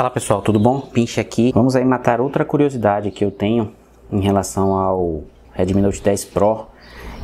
Fala pessoal, tudo bom? Pinche aqui. Vamos aí matar outra curiosidade que eu tenho em relação ao Redmi Note 10 Pro,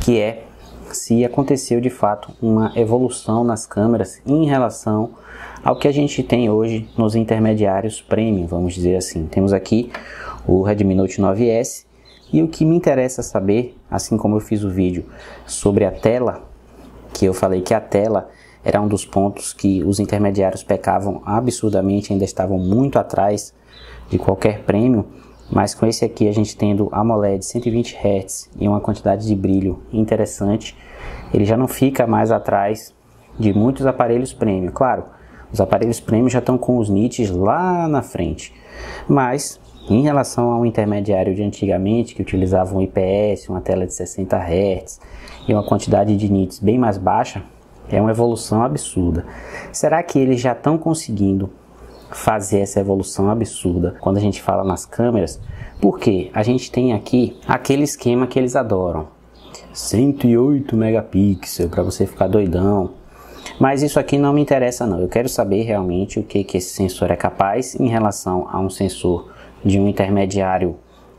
que é se aconteceu de fato uma evolução nas câmeras em relação ao que a gente tem hoje nos intermediários premium, vamos dizer assim. Temos aqui o Redmi Note 9S e o que me interessa saber, assim como eu fiz o vídeo sobre a tela, que eu falei que a tela era um dos pontos que os intermediários pecavam absurdamente, ainda estavam muito atrás de qualquer prêmio, mas com esse aqui a gente tendo AMOLED 120 Hz e uma quantidade de brilho interessante, ele já não fica mais atrás de muitos aparelhos prêmio Claro, os aparelhos prêmio já estão com os nits lá na frente, mas em relação ao intermediário de antigamente, que utilizava um IPS, uma tela de 60 Hz e uma quantidade de nits bem mais baixa, é uma evolução absurda. Será que eles já estão conseguindo fazer essa evolução absurda quando a gente fala nas câmeras? Porque a gente tem aqui aquele esquema que eles adoram. 108 megapixels para você ficar doidão. Mas isso aqui não me interessa não. Eu quero saber realmente o que que esse sensor é capaz em relação a um sensor de um intermediário,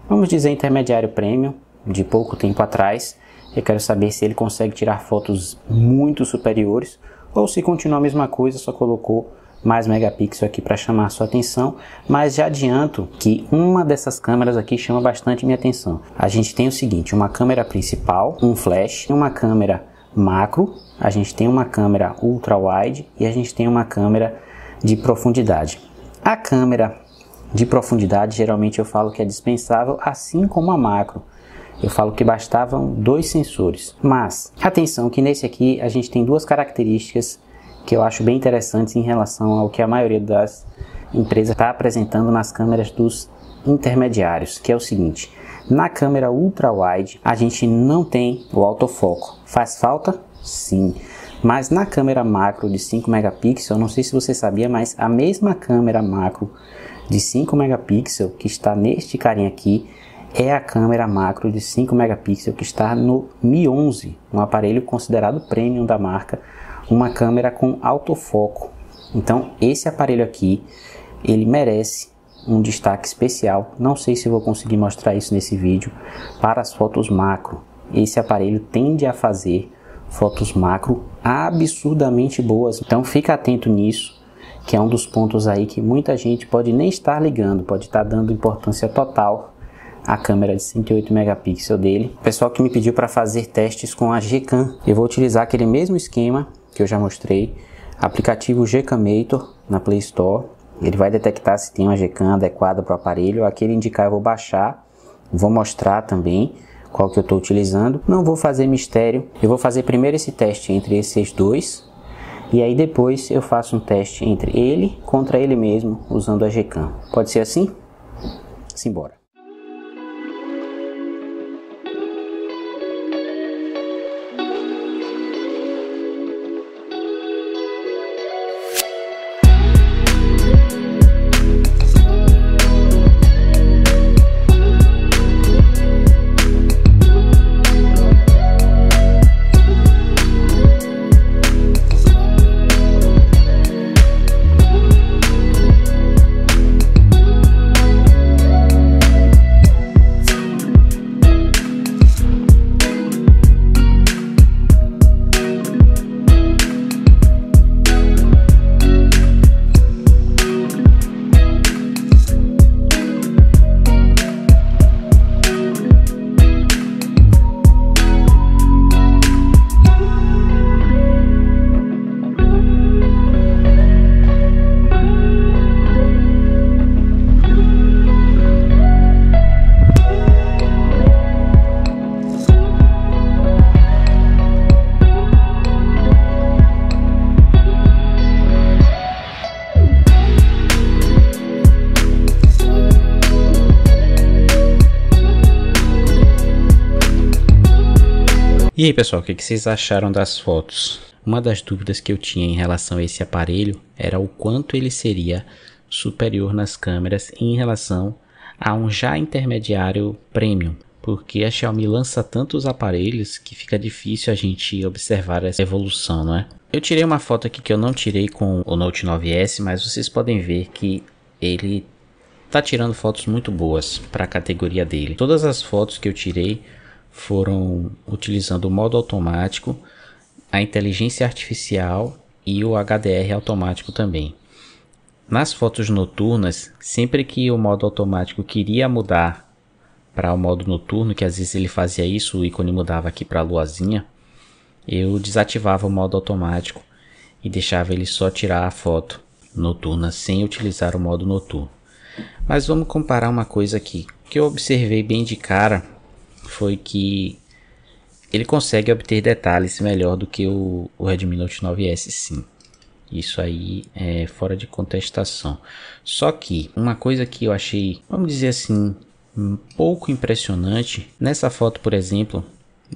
vamos dizer intermediário premium de pouco tempo atrás, eu quero saber se ele consegue tirar fotos muito superiores ou se continua a mesma coisa, só colocou mais megapixel aqui para chamar sua atenção, mas já adianto que uma dessas câmeras aqui chama bastante minha atenção. A gente tem o seguinte, uma câmera principal, um flash, uma câmera macro, a gente tem uma câmera ultra wide e a gente tem uma câmera de profundidade. A câmera de profundidade geralmente eu falo que é dispensável, assim como a macro. Eu falo que bastavam dois sensores. Mas atenção que nesse aqui a gente tem duas características que eu acho bem interessantes em relação ao que a maioria das empresas está apresentando nas câmeras dos intermediários, que é o seguinte: na câmera ultra wide a gente não tem o autofoco. Faz falta? Sim. Mas na câmera macro de 5 megapixels, não sei se você sabia, mas a mesma câmera macro de 5 megapixels que está neste carinha aqui é a câmera macro de 5 megapixels que está no Mi 11, um aparelho considerado premium da marca, uma câmera com autofoco. Então esse aparelho aqui, ele merece um destaque especial. Não sei se vou conseguir mostrar isso nesse vídeo para as fotos macro. Esse aparelho tende a fazer fotos macro absurdamente boas. Então fica atento nisso, que é um dos pontos aí que muita gente pode nem estar ligando, pode estar dando importância total a câmera de 108 megapixels dele. O pessoal que me pediu para fazer testes com a Gcam, eu vou utilizar aquele mesmo esquema que eu já mostrei, aplicativo Gcamator na Play Store. Ele vai detectar se tem uma Gcam adequada para o aparelho, aquele indicar eu vou baixar, vou mostrar também qual que eu estou utilizando. Não vou fazer mistério, eu vou fazer primeiro esse teste entre esses dois, e aí depois eu faço um teste entre ele contra ele mesmo usando a Gcam. Pode ser assim? Simbora. E aí pessoal, o que vocês acharam das fotos? Uma das dúvidas que eu tinha em relação a esse aparelho era o quanto ele seria superior nas câmeras em relação a um já intermediário premium, porque a Xiaomi lança tantos aparelhos que fica difícil a gente observar essa evolução, não é? Eu tirei uma foto aqui que eu não tirei com o Note 9S, mas vocês podem ver que ele está tirando fotos muito boas para a categoria dele. Todas as fotos que eu tirei foram utilizando o modo automático, a inteligência artificial e o HDR automático também. Nas fotos noturnas, sempre que o modo automático queria mudar para o modo noturno, que às vezes ele fazia isso, o ícone mudava aqui para a luazinha, eu desativava o modo automático e deixava ele só tirar a foto noturna sem utilizar o modo noturno. Mas vamos comparar uma coisa aqui que eu observei bem de cara foi que ele consegue obter detalhes melhor do que o, o Redmi Note 9S, sim. Isso aí é fora de contestação. Só que uma coisa que eu achei, vamos dizer assim, um pouco impressionante. Nessa foto, por exemplo,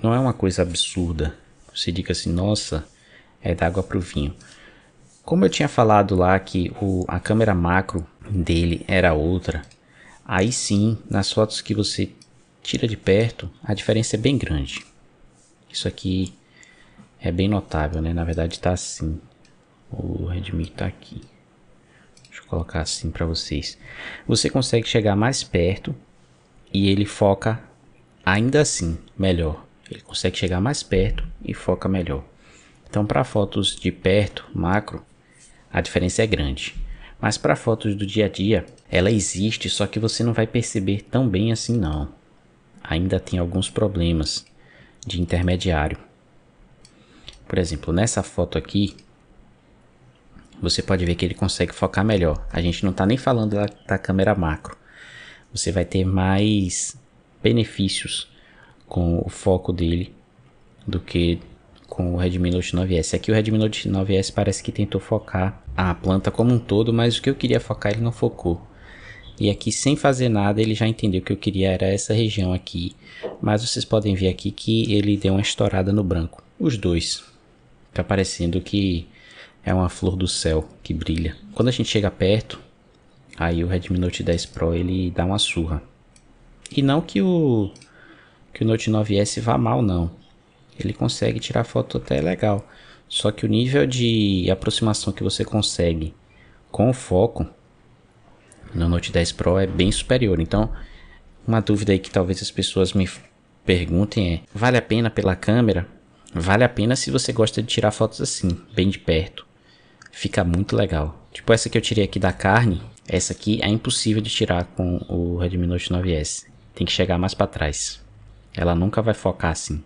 não é uma coisa absurda. Você diga assim, nossa, é d'água para o vinho. Como eu tinha falado lá que o, a câmera macro dele era outra, aí sim, nas fotos que você tira de perto, a diferença é bem grande. Isso aqui é bem notável, né? Na verdade está assim. O Redmi está aqui. Deixa eu colocar assim para vocês. Você consegue chegar mais perto e ele foca ainda assim melhor. Ele consegue chegar mais perto e foca melhor. Então para fotos de perto, macro, a diferença é grande. Mas para fotos do dia a dia, ela existe, só que você não vai perceber tão bem assim não ainda tem alguns problemas de intermediário. Por exemplo, nessa foto aqui, você pode ver que ele consegue focar melhor. A gente não está nem falando da, da, câmera macro. Você vai ter mais benefícios com o foco dele do que com o Redmi Note 9S. Aqui é o Redmi Note 9S parece que tentou focar a planta como um todo, mas o que eu queria focar ele não focou. E aqui sem fazer nada ele já entendeu que eu queria era essa região aqui. Mas vocês podem ver aqui que ele deu uma estourada no branco. Os dois. Fica tá parecendo que é uma flor do céu que brilha. Quando a gente chega perto, aí o Redmi Note 10 Pro ele dá uma surra. E não que o, que o Note 9S vá mal não. Ele consegue tirar foto até legal. Só que o nível de aproximação que você consegue com o foco no Note 10 Pro é bem superior. Então, uma dúvida aí que talvez as pessoas me perguntem é: vale a pena pela câmera? Vale a pena se você gosta de tirar fotos assim, bem de perto. Fica muito legal. Tipo essa que eu tirei aqui da carne, essa aqui é impossível de tirar com o Redmi Note 9S. Tem que chegar mais para trás. Ela nunca vai focar assim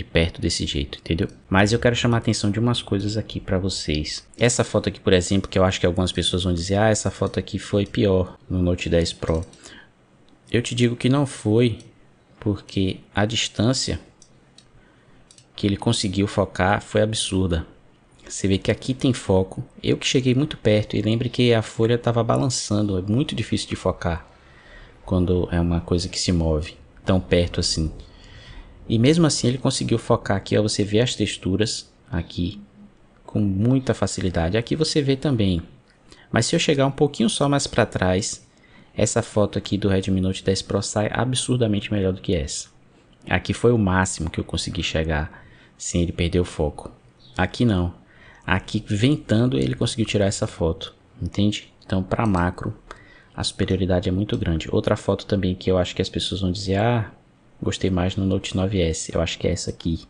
de perto desse jeito, entendeu? Mas eu quero chamar a atenção de umas coisas aqui para vocês. Essa foto aqui, por exemplo, que eu acho que algumas pessoas vão dizer, ah, essa foto aqui foi pior no Note 10 Pro. Eu te digo que não foi, porque a distância que ele conseguiu focar foi absurda. Você vê que aqui tem foco. Eu que cheguei muito perto e lembre que a folha estava balançando. É muito difícil de focar quando é uma coisa que se move tão perto assim. E mesmo assim ele conseguiu focar aqui, ó, você vê as texturas aqui com muita facilidade. Aqui você vê também. Mas se eu chegar um pouquinho só mais para trás, essa foto aqui do Redmi Note 10 Pro sai absurdamente melhor do que essa. Aqui foi o máximo que eu consegui chegar sem ele perder o foco. Aqui não. Aqui ventando ele conseguiu tirar essa foto, entende? Então para macro a superioridade é muito grande. Outra foto também que eu acho que as pessoas vão dizer, ah, gostei mais no Note 9S. Eu acho que é essa aqui.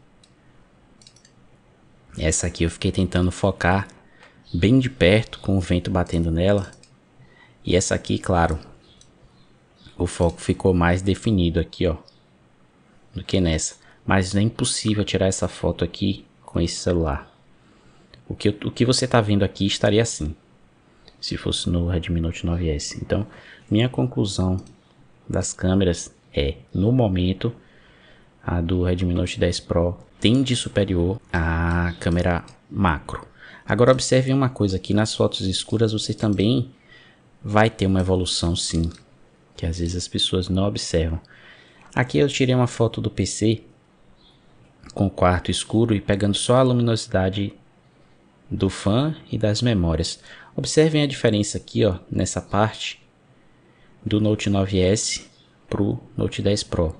Essa aqui eu fiquei tentando focar bem de perto com o vento batendo nela. E essa aqui, claro, o foco ficou mais definido aqui, ó, do que nessa. Mas é impossível tirar essa foto aqui com esse celular. O que, o que você está vendo aqui estaria assim, se fosse no Redmi Note 9S. Então, minha conclusão das câmeras é, no momento, a do Redmi Note 10 Pro tende superior à câmera macro. Agora observe uma coisa aqui, nas fotos escuras você também vai ter uma evolução sim, que às vezes as pessoas não observam. Aqui eu tirei uma foto do PC com o quarto escuro e pegando só a luminosidade do fan e das memórias. Observem a diferença aqui ó, nessa parte do Note 9S para o Note 10 Pro.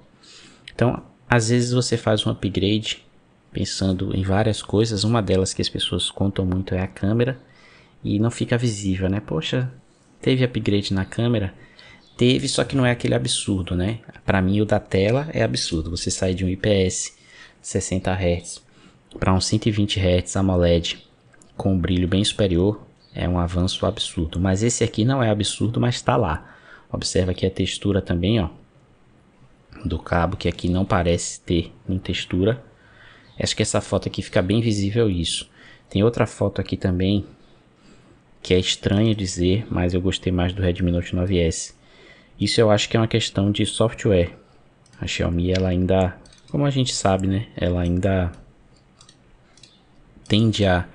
Então, às vezes você faz um upgrade pensando em várias coisas. Uma delas que as pessoas contam muito é a câmera e não fica visível, né? Poxa, teve upgrade na câmera? Teve, só que não é aquele absurdo, né? Para mim, o da tela é absurdo. Você sai de um IPS 60 Hz para um 120 Hz AMOLED com um brilho bem superior é um avanço absurdo. Mas esse aqui não é absurdo, mas está lá. Observa aqui a textura também, ó do cabo, que aqui não parece ter em textura. Acho que essa foto aqui fica bem visível isso. Tem outra foto aqui também, que é estranho dizer, mas eu gostei mais do Redmi Note 9S. Isso eu acho que é uma questão de software. A Xiaomi, ela ainda, como a gente sabe, né? Ela ainda tende a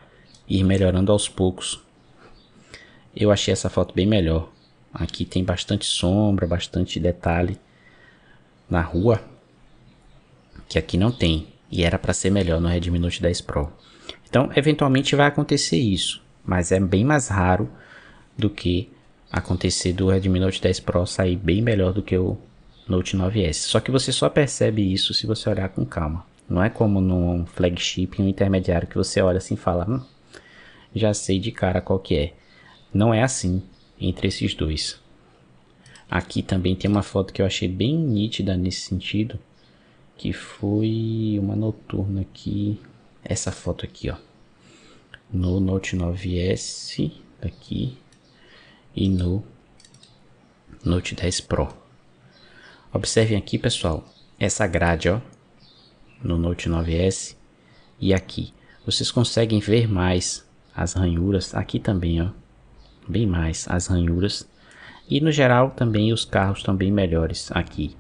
ir melhorando aos poucos. Eu achei essa foto bem melhor. Aqui tem bastante sombra, bastante detalhe na rua, que aqui não tem, e era para ser melhor no Redmi Note 10 Pro. Então, eventualmente vai acontecer isso, mas é bem mais raro do que acontecer do Redmi Note 10 Pro sair bem melhor do que o Note 9S. Só que você só percebe isso se você olhar com calma. Não é como num flagship, um intermediário que você olha assim e fala, hum, já sei de cara qual que é. Não é assim entre esses dois. Aqui também tem uma foto que eu achei bem nítida nesse sentido, que foi uma noturna aqui, essa foto aqui, ó, no Note 9S aqui e no Note 10 Pro. Observem aqui, pessoal, essa grade, ó, no Note 9S e aqui. Vocês conseguem ver mais as ranhuras, aqui também, ó, bem mais as ranhuras e no geral também os carros estão bem melhores aqui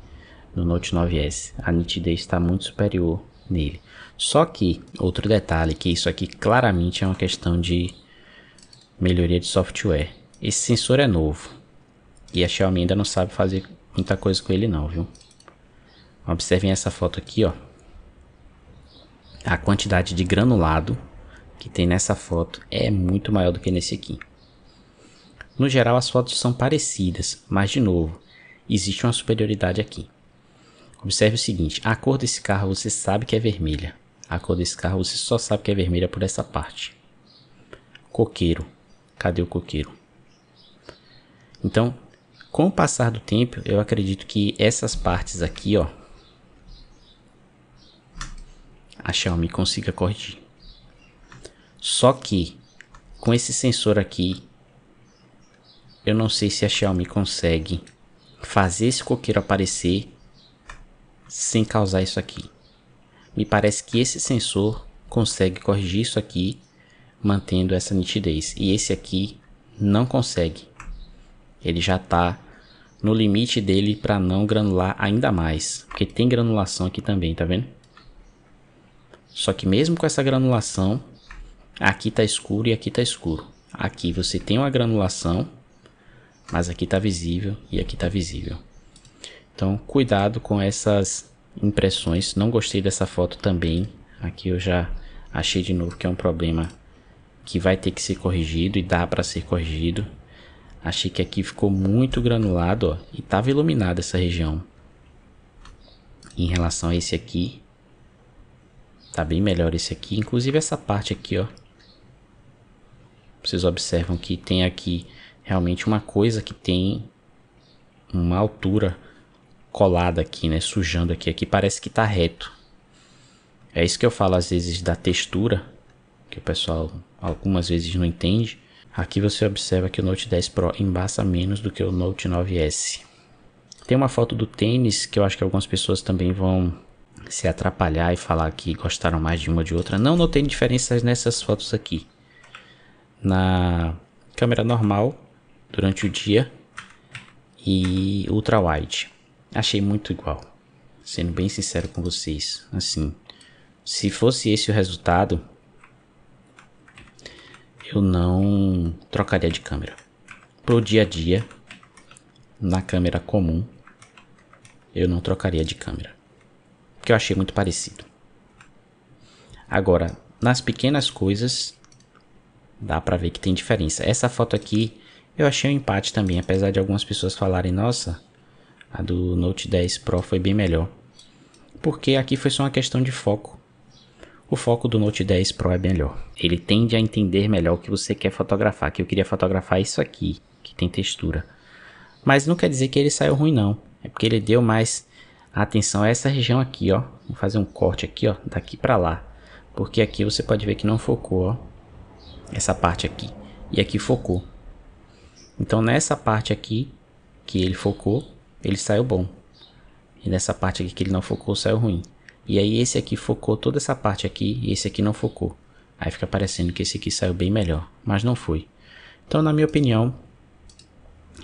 no Note 9S. A nitidez está muito superior nele. Só que, outro detalhe, que isso aqui claramente é uma questão de melhoria de software. Esse sensor é novo. E a Xiaomi ainda não sabe fazer muita coisa com ele não, viu? Observem essa foto aqui, ó. A quantidade de granulado que tem nessa foto é muito maior do que nesse aqui. No geral, as fotos são parecidas, mas de novo, existe uma superioridade aqui. Observe o seguinte: a cor desse carro você sabe que é vermelha. A cor desse carro você só sabe que é vermelha por essa parte. Coqueiro. Cadê o coqueiro? Então, com o passar do tempo, eu acredito que essas partes aqui, ó, a Xiaomi consiga corrigir. Só que com esse sensor aqui eu não sei se a Xiaomi consegue fazer esse coqueiro aparecer sem causar isso aqui. Me parece que esse sensor consegue corrigir isso aqui mantendo essa nitidez. E esse aqui não consegue. Ele já está no limite dele para não granular ainda mais. Porque tem granulação aqui também, tá vendo? Só que mesmo com essa granulação, aqui tá escuro e aqui tá escuro. Aqui você tem uma granulação mas aqui está visível e aqui está visível. Então, cuidado com essas impressões. Não gostei dessa foto também. Aqui eu já achei de novo que é um problema que vai ter que ser corrigido e dá para ser corrigido. Achei que aqui ficou muito granulado ó, e estava iluminada essa região. Em relação a esse aqui, tá bem melhor esse aqui. Inclusive essa parte aqui, ó. Vocês observam que tem aqui realmente uma coisa que tem uma altura colada aqui, né? Sujando aqui. Aqui parece que tá reto. É isso que eu falo às vezes da textura, que o pessoal algumas vezes não entende. Aqui você observa que o Note 10 Pro embaça menos do que o Note 9S. Tem uma foto do tênis que eu acho que algumas pessoas também vão se atrapalhar e falar que gostaram mais de uma ou de outra. Não notei diferenças nessas fotos aqui. Na câmera normal, durante o dia e ultra wide. Achei muito igual, sendo bem sincero com vocês. Assim, se fosse esse o resultado, eu não trocaria de câmera. Pro dia a dia, na câmera comum, eu não trocaria de câmera. Porque eu achei muito parecido. Agora, nas pequenas coisas, dá pra ver que tem diferença. Essa foto aqui eu achei um empate também, apesar de algumas pessoas falarem, nossa, a do Note 10 Pro foi bem melhor. Porque aqui foi só uma questão de foco. O foco do Note 10 Pro é melhor. Ele tende a entender melhor o que você quer fotografar, que eu queria fotografar isso aqui, que tem textura. Mas não quer dizer que ele saiu ruim não, é porque ele deu mais atenção a essa região aqui, ó. Vou fazer um corte aqui, ó, daqui para lá. Porque aqui você pode ver que não focou, ó. Essa parte aqui. E aqui focou. Então nessa parte aqui que ele focou, ele saiu bom. E nessa parte aqui que ele não focou, saiu ruim. E aí esse aqui focou toda essa parte aqui e esse aqui não focou. Aí fica parecendo que esse aqui saiu bem melhor, mas não foi. Então na minha opinião,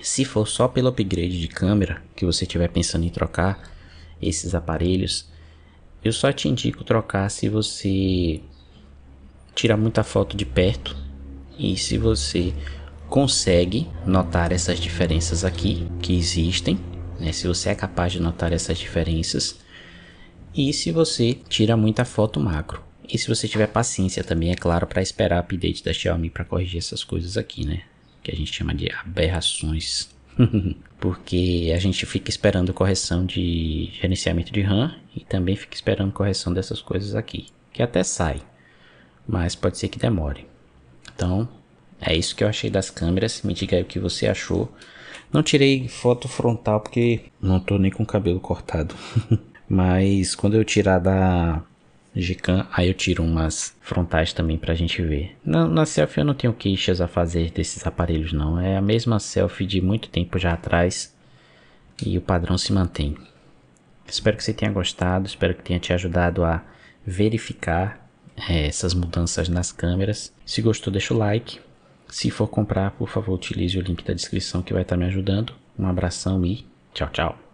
se for só pelo upgrade de câmera que você estiver pensando em trocar esses aparelhos, eu só te indico trocar se você tirar muita foto de perto e se você consegue notar essas diferenças aqui que existem, né? se você é capaz de notar essas diferenças e se você tira muita foto macro. E se você tiver paciência também, é claro, para esperar a update da Xiaomi para corrigir essas coisas aqui, né? Que a gente chama de aberrações. Porque a gente fica esperando correção de gerenciamento de RAM e também fica esperando correção dessas coisas aqui. Que até sai, mas pode ser que demore. Então, é isso que eu achei das câmeras. Me diga aí o que você achou. Não tirei foto frontal porque não tô nem com o cabelo cortado. Mas quando eu tirar da Gcam, aí eu tiro umas frontais também pra gente ver. Na, na selfie eu não tenho queixas a fazer desses aparelhos não. É a mesma selfie de muito tempo já atrás. E o padrão se mantém. Espero que você tenha gostado. Espero que tenha te ajudado a verificar é, essas mudanças nas câmeras. Se gostou, deixa o like se for comprar, por favor, utilize o link da descrição que vai estar me ajudando. Um abração e tchau, tchau.